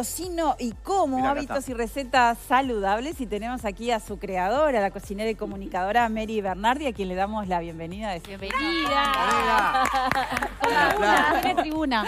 cocino y cómo hábitos y recetas saludables. Y tenemos aquí a su creadora, la cocinera y comunicadora Mary Bernardi, a quien le damos la bienvenida. De bienvenida. Hola. Hola. tribuna.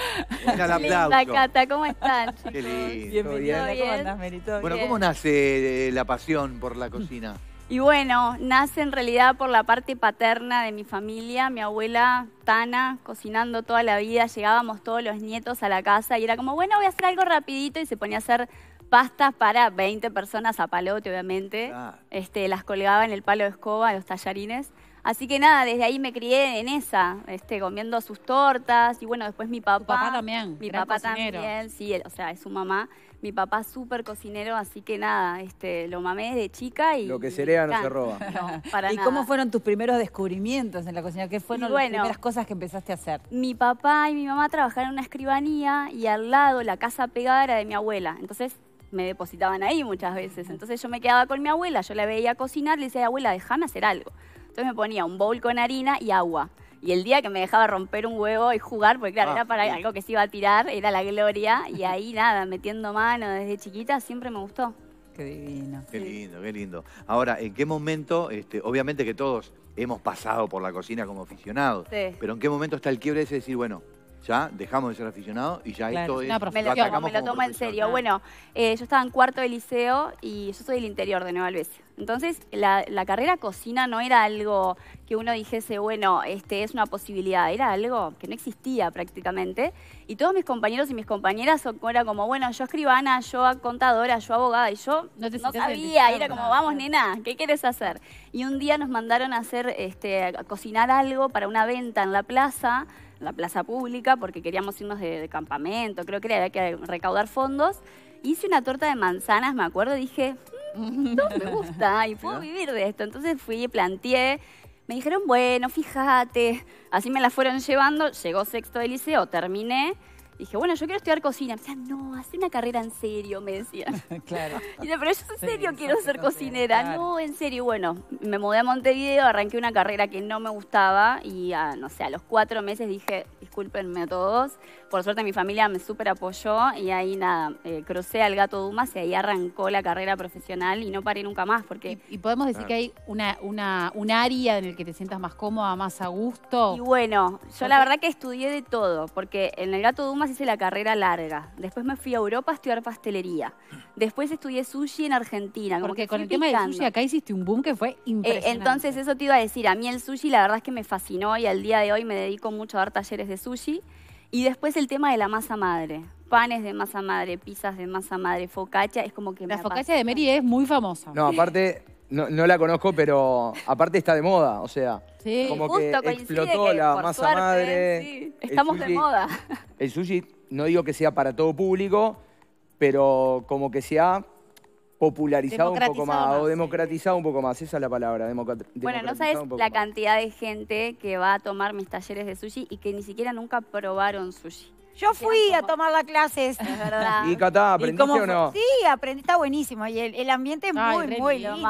Cata, ¿cómo están? Qué lindo. Bienvenida. ¿Cómo andás, Mary? bueno, ¿cómo nace eh, la pasión por la cocina? Y bueno, nace en realidad por la parte paterna de mi familia. Mi abuela Tana, cocinando toda la vida, llegábamos todos los nietos a la casa y era como, bueno, voy a hacer algo rapidito y se ponía a hacer pastas para 20 personas a palote, obviamente. Este, las colgaba en el palo de escoba, los tallarines. Así que nada, desde ahí me crié en esa, este, comiendo sus tortas y bueno, después mi papá. mi papá también. Mi papá cocinero. también, sí, o sea, es su mamá. Mi papá súper cocinero, así que nada, este, lo mamé desde chica y... Lo que se lea no se roba. para ¿Y cómo fueron tus primeros descubrimientos en la cocina? ¿Qué fueron las primeras cosas que empezaste a hacer? Mi papá y mi mamá trabajaron en una escribanía y al lado la casa pegada era de mi abuela. Entonces me depositaban ahí muchas veces. Entonces yo me quedaba con mi abuela, yo la veía cocinar, le decía, abuela, déjame hacer algo. Entonces me ponía un bowl con harina y agua. Y el día que me dejaba romper un huevo y jugar, porque claro, ah, era para algo que se iba a tirar, era la gloria. Y ahí nada, metiendo mano desde chiquita, siempre me gustó. Qué divino. Qué lindo, qué lindo. Ahora, ¿en qué momento, este, obviamente que todos hemos pasado por la cocina como aficionados, pero ¿en qué momento está el quiebre ese de decir, bueno, ya dejamos de ser aficionados y ya esto es... me lo, tomo en serio. Bueno, eh, yo estaba en cuarto de liceo y yo soy del interior de Nueva Albecia. Entonces, la, carrera cocina no era algo que uno dijese, bueno, este es una posibilidad, era algo que no existía prácticamente. Y todos mis compañeros y mis compañeras era como, bueno, yo escribana, yo contadora, yo abogada, y yo no, sabía, era como, vamos, nena, ¿qué quieres hacer? Y un día nos mandaron a hacer, este, cocinar algo para una venta en la plaza, en la plaza pública, porque queríamos irnos de, campamento, creo que era, había que recaudar fondos. Hice una torta de manzanas, me acuerdo, dije, no me gusta y puedo vivir de esto. Entonces fui y planteé. Me dijeron, bueno, fíjate. Así me la fueron llevando. Llegó sexto de liceo, terminé dije, bueno, yo quiero estudiar cocina. Me decían, no, hace una carrera en serio, me decía claro. Y dije, pero yo en serio quiero ser cocinera. No, en serio. Bueno, me mudé a Montevideo, arranqué una carrera que no me gustaba y, a, no sé, a los cuatro meses dije, discúlpenme a todos. Por suerte mi familia me súper apoyó y ahí nada, eh, crucé al Gato Dumas y ahí arrancó la carrera profesional y no paré nunca más porque... Y, podemos decir que hay una, un área en el que te sientas más cómoda, más a gusto. Y bueno, yo la verdad que estudié de todo porque en el Gato Dumas hice la carrera larga. Después me fui a Europa a estudiar pastelería. Después estudié sushi en Argentina. Como Porque con el tema de del sushi acá hiciste un boom que fue eh, impresionante. entonces, eso te iba a decir. A mí el sushi la verdad es que me fascinó y al día de hoy me dedico mucho a dar talleres de sushi. Y después el tema de la masa madre. Panes de masa madre, pizzas de masa madre, focacha, es como que... La focacha de Mary es muy famosa. No, aparte, no, la conozco, pero aparte está de moda, o sea, como que explotó la masa madre. Estamos de moda. El sushi no digo que sea para todo público, pero como que se ha popularizado un poco más, o democratizado un poco más, esa es la palabra. bueno, no sabes la cantidad de gente que va a tomar mis talleres de sushi y que ni siquiera nunca probaron sushi. Yo fui a tomar la clase, verdad. ¿Y Catá, aprendiste o no? Sí, aprendí, está buenísimo. Y el, ambiente es muy, muy lindo. lo,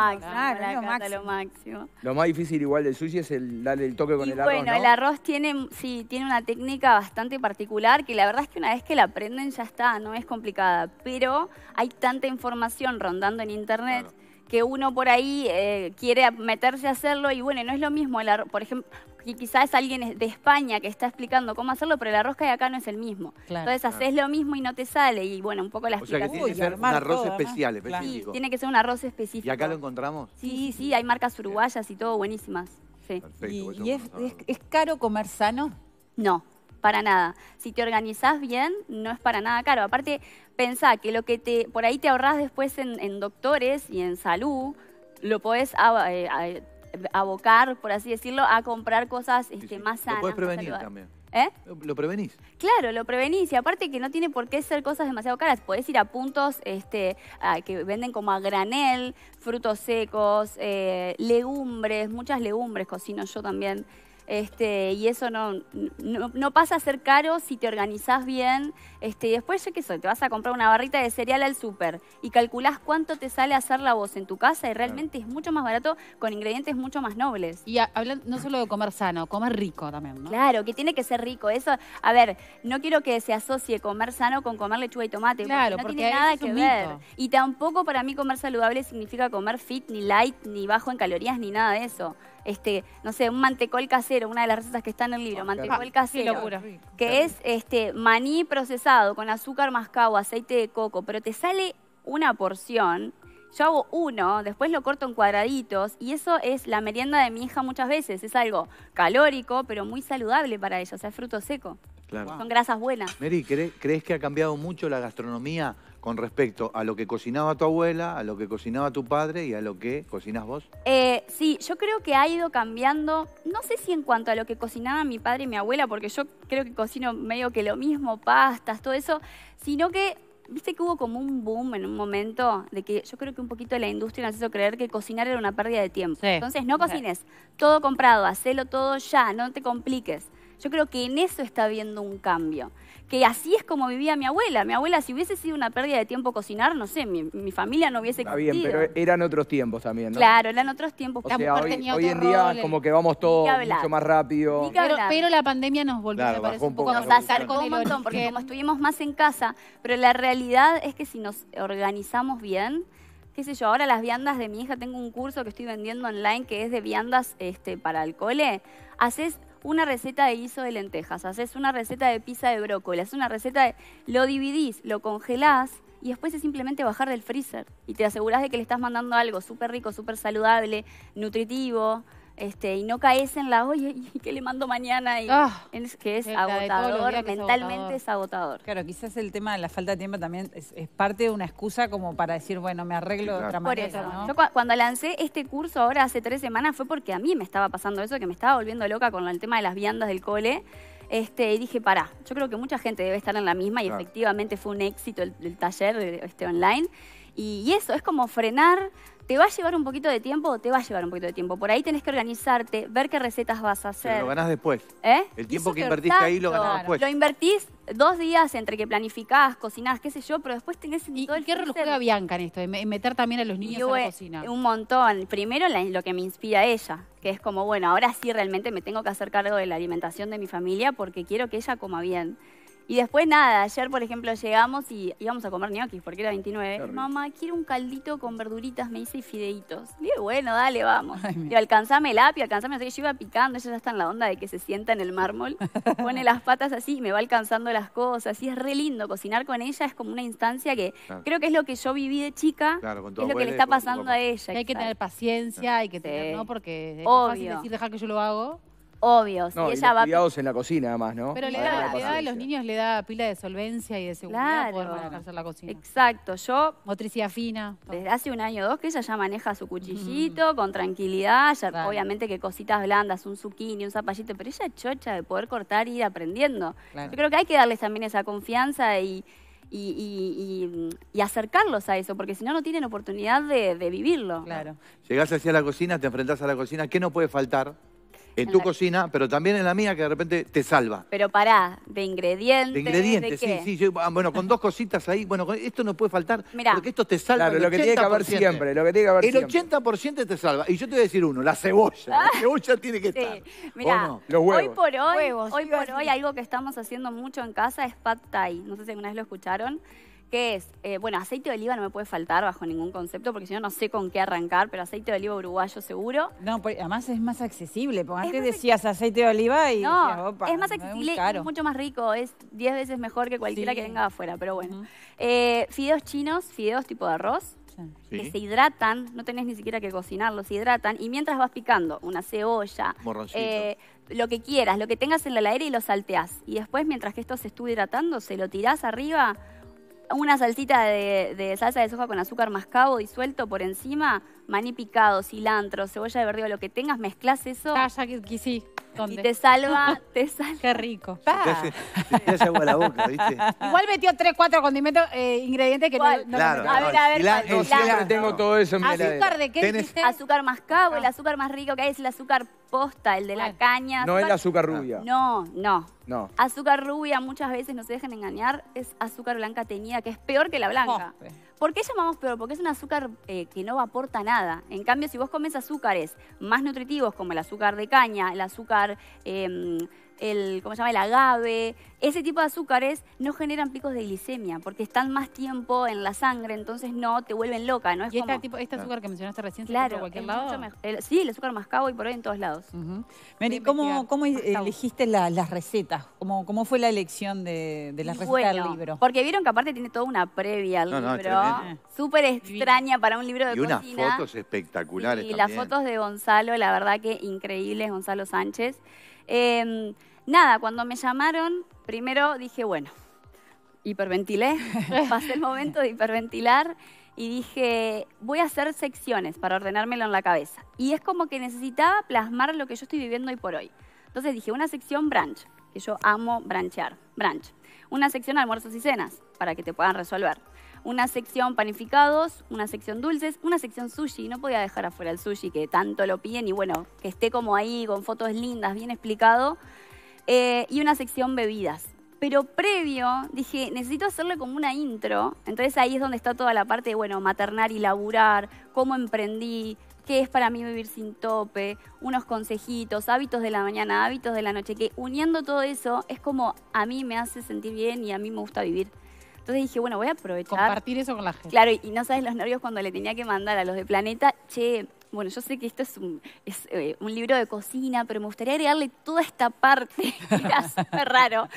máximo. lo más difícil igual del sushi es el darle el toque con el arroz, bueno, el arroz tiene, sí, tiene una técnica bastante particular que la verdad es que una vez que la aprenden ya está, no es complicada. Pero hay tanta información rondando en internet. que uno por ahí eh, quiere meterse a hacerlo y bueno, no es lo mismo, el arroz, por ejemplo, y quizás alguien de España que está explicando cómo hacerlo, pero el arroz que hay acá no es el mismo. Entonces haces lo mismo y no te sale. Y bueno, un poco las explicación. que tiene que ser un arroz especial, específico. tiene que ser un arroz específico. ¿Y acá lo encontramos? Sí, sí, hay marcas uruguayas y todo, buenísimas. ¿Y, es, caro comer sano? No, para nada. Si te organizás bien, no es para nada caro. Aparte, pensá que lo que te por ahí te ahorrás después en, doctores y en salud, lo podés ah, eh, ah, abocar, por así decirlo, a comprar cosas este, más sanas. Lo prevenir también. ¿Eh? Lo prevenís. Claro, lo prevenís. Y aparte que no tiene por qué ser cosas demasiado caras. Podés ir a puntos este, que venden como a granel, frutos secos, eh, legumbres, muchas legumbres cocino yo también. Este, y eso no, no, pasa a ser caro si te organizás bien. Este, después, ¿yo qué soy? Te vas a comprar una barrita de cereal al súper y calculás cuánto te sale hacer la voz en tu casa y realmente es mucho más barato con ingredientes mucho más nobles. Y hablando no solo de comer sano, comer rico también, ¿no? Claro, que tiene que ser rico. Eso, a ver, no quiero que se asocie comer sano con comer lechuga y tomate. Claro, porque no tiene nada que ver. Y tampoco para mí comer saludable significa comer fit, ni light, ni bajo en calorías, ni nada de eso este, no sé, un mantecol casero, una de las recetas que está en el libro, ah, mantecol ah, casero, que es este maní procesado con azúcar mascabo, aceite de coco, pero te sale una porción. Yo hago uno, después lo corto en cuadraditos y eso es la merienda de mi hija muchas veces. Es algo calórico, pero muy saludable para ella, o sea, es fruto seco. Son grasas buenas. Meri, ¿crees que ha cambiado mucho la gastronomía con respecto a lo que cocinaba tu abuela, a lo que cocinaba tu padre y a lo que cocinas vos? Eh, sí, yo creo que ha ido cambiando, no sé si en cuanto a lo que cocinaba mi padre y mi abuela, porque yo creo que cocino medio que lo mismo, pastas, todo eso, sino que viste que hubo como un boom en un momento de que yo creo que un poquito la industria nos hizo creer que cocinar era una pérdida de tiempo. Entonces, no cocines, todo comprado, hacelo todo ya, no te compliques. Yo creo que en eso está habiendo un cambio que así es como vivía mi abuela. Mi abuela, si hubiese sido una pérdida de tiempo cocinar, no sé, mi, familia no hubiese Está bien, pero eran otros tiempos también, ¿no? Claro, eran otros tiempos. O sea, hoy, en día como que vamos todos mucho más rápido. Pero, pero, la pandemia nos volvió a un poco, nos acercó un montón, porque como estuvimos más en casa, pero la realidad es que si nos organizamos bien, qué sé yo, ahora las viandas de mi hija, tengo un curso que estoy vendiendo online que es de viandas este, para el cole, haces una receta de guiso de lentejas, haces una receta de pizza de brócoli, haces una receta Lo dividís, lo congelás y después es simplemente bajar del freezer y te asegurás de que le estás mandando algo súper rico, súper saludable, nutritivo este, y no caes en la, oye, ¿qué le mando mañana? Y, ah, que es agotador, mentalmente es agotador. Claro, quizás el tema de la falta de tiempo también es, parte de una excusa como para decir, bueno, me arreglo de otra manera. Por eso, ¿no? yo cuando lancé este curso ahora hace tres semanas fue porque a mí me estaba pasando eso, que me estaba volviendo loca con el tema de las viandas del cole. Este, y dije, pará, yo creo que mucha gente debe estar en la misma y efectivamente fue un éxito el, taller este, online. y, eso, es como frenar, ¿Te va a llevar un poquito de tiempo? Te va a llevar un poquito de tiempo. Por ahí tenés que organizarte, ver qué recetas vas a hacer. Pero lo ganás después. ¿Eh? El tiempo que invertiste ahí lo ganás después. Lo invertís dos días entre que planificás, cocinás, qué sé yo, pero después tenés... todo el qué rol juega Bianca en esto? meter también a los niños a la cocina. Un montón. Primero lo que me inspira ella, que es como, bueno, ahora sí realmente me tengo que hacer cargo de la alimentación de mi familia porque quiero que ella coma bien. Y después nada, ayer por ejemplo llegamos y íbamos a comer ñoquis porque era 29. Mamá, quiero un caldito con verduritas, me dice, y fideitos. Digo, bueno, dale, vamos. y alcanzame el apio, alcanzame. Así que yo iba picando, ella ya está en la onda de que se sienta en el mármol, pone las patas así y me va alcanzando las cosas. Y es re lindo, cocinar con ella es como una instancia que creo que es lo que yo viví de chica, es lo que le está pasando a ella. Hay que tener paciencia, y que tener, ¿no? Porque es fácil decir, dejar que yo lo hago. Obvio. y ella va... cuidados en la cocina, además, ¿no? Pero le da, a los niños le da pila de solvencia y de seguridad poder manejarse la cocina. Exacto, yo... Motricidad fina. Desde hace un año o dos que ella ya maneja su cuchillito con tranquilidad. Ya, Obviamente que cositas blandas, un zucchini, un zapallito, pero ella es chocha de poder cortar y ir aprendiendo. Yo creo que hay que darles también esa confianza y... Y, acercarlos a eso, porque si no, no tienen oportunidad de, vivirlo. Claro. Llegás hacia la cocina, te enfrentás a la cocina, ¿qué no puede faltar? en, tu cocina, pero también en la mía que de repente te salva. Pero pará, de ingredientes. De ingredientes, sí, sí. Ah, bueno, con dos cositas ahí, bueno, esto no puede faltar Mira. porque esto te salva. Claro, lo que tiene que haber siempre, lo que tiene que haber El 80% te salva. Y yo te voy a decir uno, la cebolla. La cebolla tiene que estar. Mira, Los huevos. hoy por hoy, hoy por hoy, algo que estamos haciendo mucho en casa es pad thai. No sé si alguna vez lo escucharon. ¿Qué es, eh, bueno, aceite de oliva no me puede faltar bajo ningún concepto, porque si no, no sé con qué arrancar, pero aceite de oliva uruguayo seguro. No, pues, además es más accesible, porque antes decías aceite de oliva y no, es más accesible, mucho más rico, es 10 veces mejor que cualquiera que venga afuera, pero bueno. Eh, fideos chinos, fideos tipo de arroz, que se hidratan, no tenés ni siquiera que cocinarlos, se hidratan y mientras vas picando una cebolla, eh, lo que quieras, lo que tengas en la heladera y lo salteás. Y después, mientras que esto se estuvo hidratando, se lo tirás arriba una salsita de, salsa de soja con azúcar mascabo disuelto por encima, maní picado, cilantro, cebolla de verdeo, lo que tengas, mezclas eso. Ah, sí. Y te salva, te salva. Qué rico. Ya se la boca, ¿viste? Igual metió tres, cuatro condimentos, eh, ingredientes que no, claro, A ver, a ver. La, eh, tengo todo eso en ¿Azúcar de qué Azúcar mascabo, el ah. azúcar más rico que hay es el azúcar posta, el de la caña. No es la azúcar rubia. No, no. No. Azúcar rubia, muchas veces, no se dejen engañar, es azúcar blanca teñida, que es peor que la blanca. ¿Por qué llamamos peor? Porque es un azúcar eh, que no aporta nada. En cambio, si vos comes azúcares más nutritivos, como el azúcar de caña, el azúcar... Em, el, ¿cómo se llama? el agave, ese tipo de azúcares no generan picos de glicemia porque están más tiempo en la sangre, entonces no te vuelven loca, ¿no? Es ¿Y este, azúcar que mencionaste recién claro, se en cualquier lado? sí, el azúcar mascabo y por ahí en todos lados. Uh ¿cómo, elegiste las recetas? ¿Cómo, ¿Cómo fue la elección de, las recetas del libro? Porque vieron que aparte tiene toda una previa al libro, ah. súper extraña para un libro de y cocina. Y unas fotos espectaculares Y las fotos de Gonzalo, la verdad que increíbles, Gonzalo Sánchez. Eh, nada, cuando me llamaron, primero dije, bueno, hiperventilé, pasé el momento de hiperventilar y dije, voy a hacer secciones para ordenármelo en la cabeza. Y es como que necesitaba plasmar lo que yo estoy viviendo hoy por hoy. Entonces dije, una sección branch, que yo amo branchear, branch. Una sección almuerzos y cenas, para que te puedan resolver una sección panificados, una sección dulces, una sección sushi. No podía dejar afuera el sushi, que tanto lo piden, y bueno, que esté como ahí, con fotos lindas, bien explicado. Eh, y una sección bebidas. Pero previo dije, necesito hacerle como una intro. Entonces ahí es donde está toda la parte de, bueno, maternar y laburar, cómo emprendí, qué es para mí vivir sin tope, unos consejitos, hábitos de la mañana, hábitos de la noche, que uniendo todo eso es como a mí me hace sentir bien y a mí me gusta vivir. Entonces dije, bueno, voy a aprovechar. Compartir eso con la gente. Claro, y, no sabes los nervios cuando le tenía que mandar a los de Planeta, che, bueno, yo sé que esto es eh, un, libro de cocina, pero me gustaría agregarle toda esta parte, era súper raro.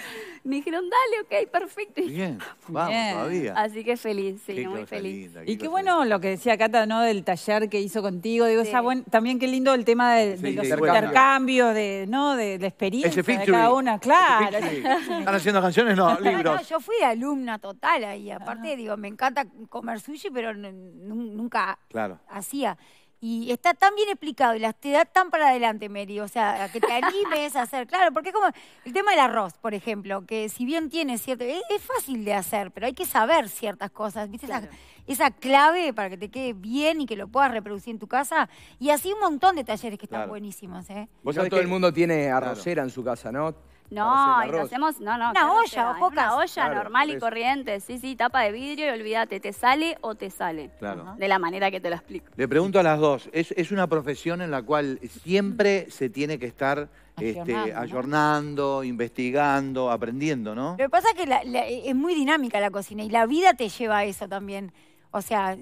Me dijeron, dale, ok, perfecto. Bien, vamos todavía. Así que feliz, sí, muy feliz. y qué bueno lo que decía Cata, ¿no? Del taller que hizo contigo, digo, también qué lindo el tema de, de los intercambios, de, ¿no? De la experiencia de cada una, claro. ¿Están haciendo canciones? No, libros. No, yo fui alumna total ahí, aparte, digo, me encanta comer sushi, pero nunca hacía. Y está tan bien explicado y las te da tan para adelante, Mary. O sea, que te animes a hacer. Claro, porque es como el tema del arroz, por ejemplo, que si bien tiene cierto. Es, fácil de hacer, pero hay que saber ciertas cosas. ¿Viste? Esa, clave para que te quede bien y que lo puedas reproducir en tu casa. Y así un montón de talleres que están buenísimos, ¿eh? Vos ya todo el mundo tiene arrocera en su casa, ¿no? No, y lo hacemos, no, Una olla, olla normal y corriente, sí, sí, tapa de vidrio y olvídate, ¿te sale o te sale? De la manera que te lo explico. Le pregunto a las dos, es, una profesión en la cual siempre se tiene que estar este, ayornando, investigando, aprendiendo, ¿no? Lo que pasa es que es muy dinámica la cocina y la vida te lleva a eso también. O sea,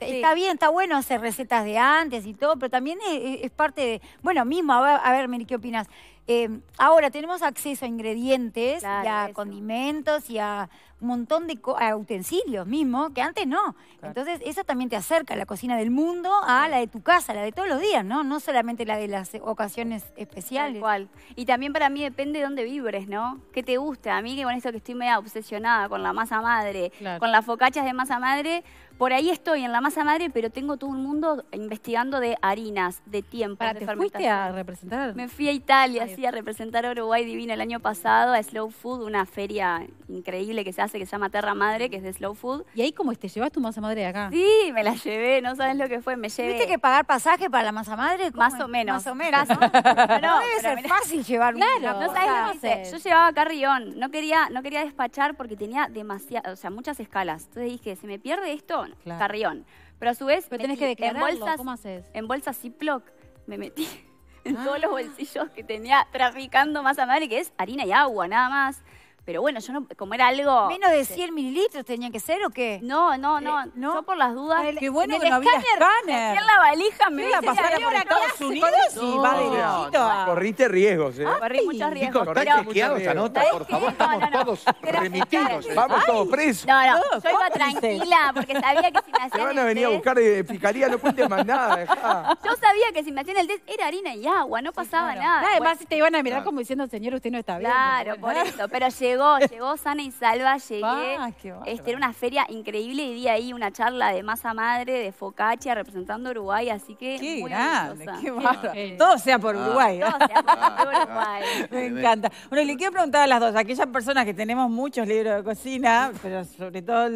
está bien, está bueno hacer recetas de antes y todo, pero también es, parte de... Bueno, mismo, a ver, a ¿qué opinas? Eh, ahora tenemos acceso a ingredientes, y a condimentos y a un montón de utensilios mismo que antes no. Entonces eso también te acerca a la cocina del mundo a la de tu casa, la de todos los días, ¿no? No solamente la de las ocasiones especiales. Igual. Y también para mí depende de dónde vibres, ¿no? ¿Qué te gusta? A mí que con esto que estoy media obsesionada con la masa madre, con las focachas de masa madre, por ahí estoy en la masa madre, pero tengo todo un mundo investigando de harinas, de tiempo, ¿te fuiste a representar? Me fui a Italia, Sí, a representar a Uruguay Divino el año pasado a Slow Food, una feria increíble que se hace que se llama Terra Madre, que es de Slow Food. ¿Y ahí cómo te llevas tu masa madre de acá? Sí, me la llevé, no sabes lo que fue, me llevé. ¿Tuviste que pagar pasaje para la masa madre? Más o menos. Más o menos. ¿no? debe ser fácil llevar claro, no sabes lo que Yo llevaba carrión, no quería, no quería despachar porque tenía demasiado, o sea, muchas escalas. Entonces dije, ¿se me pierde esto? Carrión. Pero a su vez... Pero que en ¿cómo haces? En bolsas Ziploc me metí en todos los ah. bolsillos que tenía traficando masa madre, que es harina y agua, nada más. Pero bueno, yo no, como era algo... ¿Menos de 100 mililitros tenía que ser o qué? No, no, no. Eh, yo por las dudas... qué bueno que no había escáner. En la valija me iba a pasar por Estados Unidos y no, va Corriste riesgos, ¿eh? Corrí muchos riesgos. Chicos, pero, chequeados esa nota, por favor. Estamos todos remitidos. Vamos todos presos. No, no, yo iba tranquila porque sabía que si me hacían Te van a venir a buscar de eh, picaría, no cuentes más nada. Yo sabía que si me hacían el test era harina y agua, no pasaba nada. Además te iban a mirar como diciendo, señor, usted no está bien. Claro, por eso. Pero llegó llegó, llegó sana y salva, llegué. Ah, este, era una feria increíble y di ahí una charla de masa madre, de focaccia, representando Uruguay, así que muy qué Todo sea por ah. Uruguay. Todo sea por ah, ah, Uruguay. Me encanta. Bueno, le quiero preguntar a las dos, aquellas personas que tenemos muchos libros de cocina, pero sobre todo,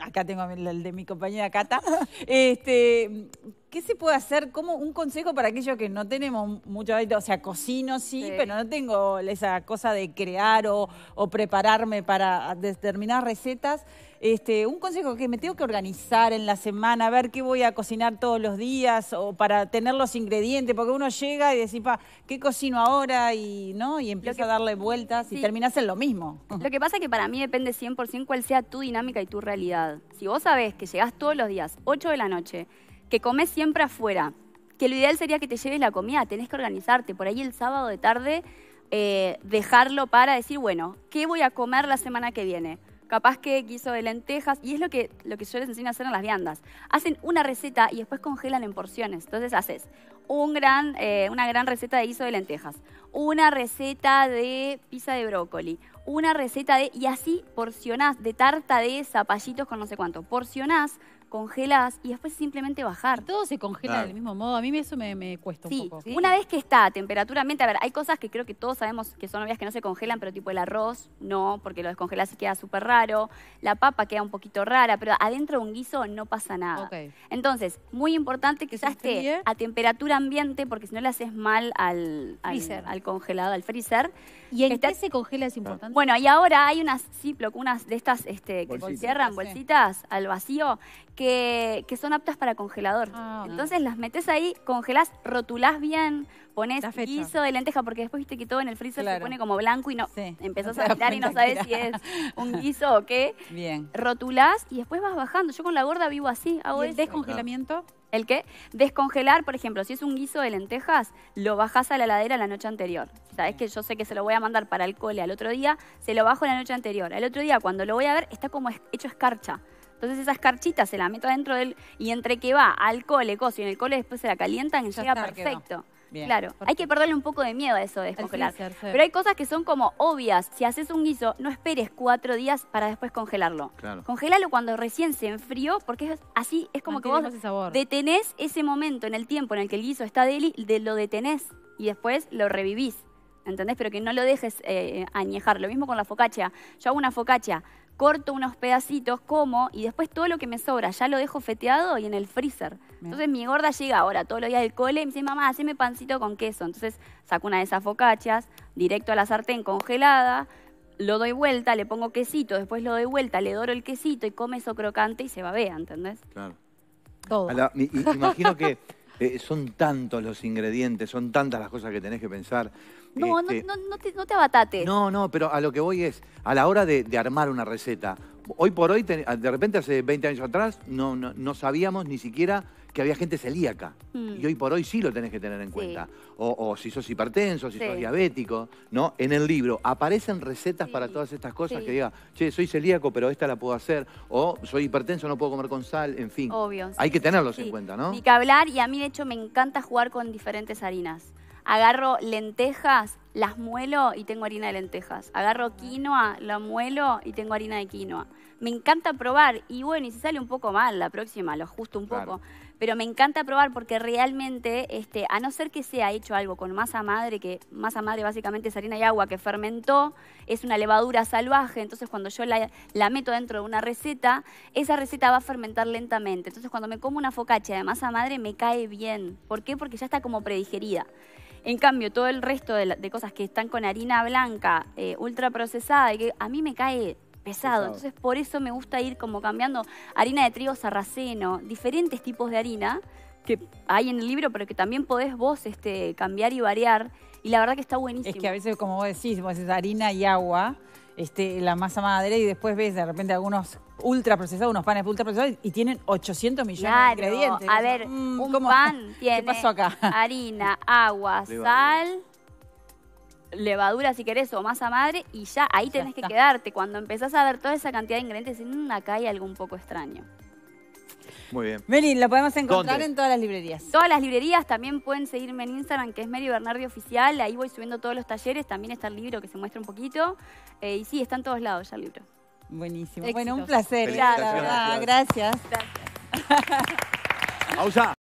acá tengo el de mi compañera Cata, este ¿Qué se puede hacer? como un consejo para aquellos que no tenemos mucho hábito? O sea, cocino sí, pero no tengo esa cosa de crear o, prepararme para determinadas recetas. Este, un consejo que me tengo que organizar en la semana, a ver qué voy a cocinar todos los días o para tener los ingredientes, porque uno llega y decís, pa, ¿qué cocino ahora? Y, ¿no? y empieza a darle vueltas y terminas en lo mismo. Lo que pasa es que para mí depende 100% cuál sea tu dinámica y tu realidad. Si vos sabés que llegás todos los días, 8 de la noche, que comes siempre afuera, que lo ideal sería que te lleves la comida, tenés que organizarte. Por ahí el sábado de tarde eh, dejarlo para decir, bueno, ¿qué voy a comer la semana que viene? Capaz que guiso de lentejas, y es lo que, lo que yo les enseño a hacer en las viandas. Hacen una receta y después congelan en porciones. Entonces haces un gran, eh, una gran receta de guiso de lentejas, una receta de pizza de brócoli, una receta de, y así porcionás, de tarta de zapallitos con no sé cuánto. Porcionás congelas y después simplemente bajar. todo se congela del mismo modo. A mí eso me, cuesta un poco. Sí, una vez que está a temperatura ambiente, a ver, hay cosas que creo que todos sabemos que son obvias que no se congelan, pero tipo el arroz, no, porque lo descongelas y queda súper raro. La papa queda un poquito rara, pero adentro de un guiso no pasa nada. Entonces, muy importante que ya esté a temperatura ambiente, porque si no le haces mal al, al congelado, al freezer. ¿Y en qué se congela es importante? Bueno, y ahora hay unas sí, unas de estas este, que cierran bolsitas al vacío, que, son aptas para congelador. Ah, Entonces las metes ahí, congelas rotulás bien, pones guiso de lenteja, porque después viste que todo en el freezer se pone como blanco y no empezás a mirar y no sabes si es un guiso o qué. Bien. Rotulás y después vas bajando. Yo con la gorda vivo así, hago ¿Y el descongelamiento? ¿El qué? Descongelar, por ejemplo, si es un guiso de lentejas, lo bajas a la heladera la noche anterior. Sabes que yo sé que se lo voy a mandar para el cole al otro día, se lo bajo la noche anterior. Al otro día, cuando lo voy a ver, está como hecho escarcha. Entonces esa escarchita se la meto adentro del... Y entre que va al cole, coso, y en el cole después se la calientan y llega perfecto claro, hay que perderle un poco de miedo a eso de descongelar. Pero hay cosas que son como obvias. Si haces un guiso, no esperes cuatro días para después congelarlo. Claro. Congelalo cuando recién se enfrió, porque es, así es como que vos detenés ese momento en el tiempo en el que el guiso está deli, lo detenés y después lo revivís. ¿Entendés? Pero que no lo dejes eh, añejar. Lo mismo con la focacha. Yo hago una focacha corto unos pedacitos, como y después todo lo que me sobra ya lo dejo feteado y en el freezer. Entonces mi gorda llega ahora todos los días del cole y me dice, mamá, haceme pancito con queso. Entonces saco una de esas focachas, directo a la sartén congelada, lo doy vuelta, le pongo quesito, después lo doy vuelta, le doro el quesito y come eso crocante y se babea, ¿entendés? Claro. Todo. imagino que eh, son tantos los ingredientes, son tantas las cosas que tenés que pensar. No, este, no, no, te, no abatates. No, no, pero a lo que voy es, a la hora de, armar una receta, hoy por hoy, de repente hace 20 años atrás, no, no, sabíamos ni siquiera que había gente celíaca. Mm. Y hoy por hoy sí lo tenés que tener en cuenta. O, si sos hipertenso, si sos diabético, ¿no? En el libro aparecen recetas para todas estas cosas que diga, che, soy celíaco, pero esta la puedo hacer. O soy hipertenso, no puedo comer con sal, en fin. Obvio. Hay que tenerlos en cuenta, ¿no? Y que hablar, y a mí de hecho me encanta jugar con diferentes harinas agarro lentejas, las muelo y tengo harina de lentejas. Agarro quinoa, la muelo y tengo harina de quinoa. Me encanta probar y bueno, y si sale un poco mal la próxima, lo ajusto un poco. Pero me encanta probar porque realmente, este, a no ser que sea hecho algo con masa madre, que masa madre básicamente es harina y agua que fermentó, es una levadura salvaje, entonces cuando yo la, la meto dentro de una receta, esa receta va a fermentar lentamente. Entonces cuando me como una focacha de masa madre me cae bien. ¿Por qué? Porque ya está como predigerida. En cambio, todo el resto de, cosas que están con harina blanca, eh, ultra procesada, que a mí me cae pesado. Entonces, por eso me gusta ir como cambiando harina de trigo sarraceno, diferentes tipos de harina que hay en el libro, pero que también podés vos este, cambiar y variar. Y la verdad que está buenísimo. Es que a veces, como vos decís, vos harina y agua, este, la masa madre, y después ves de repente algunos Ultra procesado unos panes ultraprocesados y tienen 800 millones de ingredientes. A ver, mm, un pan tiene harina, agua, sal levadura si querés o masa madre y ya ahí tenés que quedarte. Cuando empezás a ver toda esa cantidad de ingredientes, en acá hay algo un poco extraño. Muy bien. Meli, lo podemos encontrar en todas las librerías. Todas las librerías, también pueden seguirme en Instagram, que es Meli Bernardi Oficial. Ahí voy subiendo todos los talleres, también está el libro que se muestra un poquito. Eh, y sí, está en todos lados ya el libro. Buenísimo. Bueno, un placer. Ya, la verdad. Gracias. gracias. Pausa.